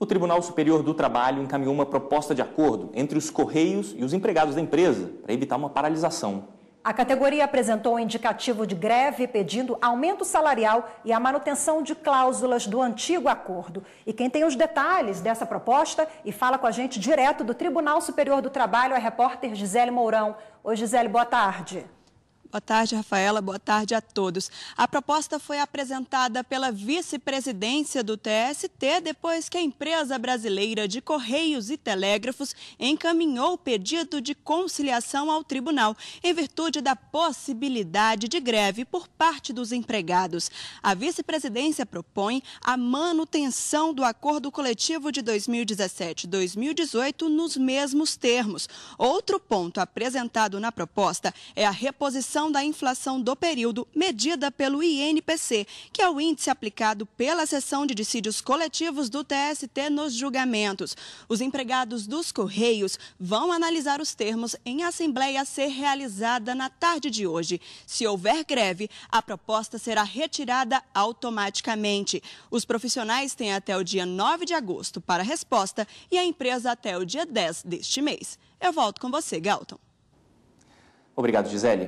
o Tribunal Superior do Trabalho encaminhou uma proposta de acordo entre os Correios e os empregados da empresa para evitar uma paralisação. A categoria apresentou um indicativo de greve pedindo aumento salarial e a manutenção de cláusulas do antigo acordo. E quem tem os detalhes dessa proposta e fala com a gente direto do Tribunal Superior do Trabalho é a repórter Gisele Mourão. Oi, Gisele, boa tarde. Boa tarde, Rafaela. Boa tarde a todos. A proposta foi apresentada pela vice-presidência do TST depois que a empresa brasileira de Correios e Telégrafos encaminhou o pedido de conciliação ao tribunal, em virtude da possibilidade de greve por parte dos empregados. A vice-presidência propõe a manutenção do acordo coletivo de 2017-2018 nos mesmos termos. Outro ponto apresentado na proposta é a reposição da inflação do período medida pelo INPC, que é o índice aplicado pela seção de dissídios coletivos do TST nos julgamentos. Os empregados dos Correios vão analisar os termos em assembleia a ser realizada na tarde de hoje. Se houver greve, a proposta será retirada automaticamente. Os profissionais têm até o dia 9 de agosto para a resposta e a empresa até o dia 10 deste mês. Eu volto com você, Galton. Obrigado, Gisele.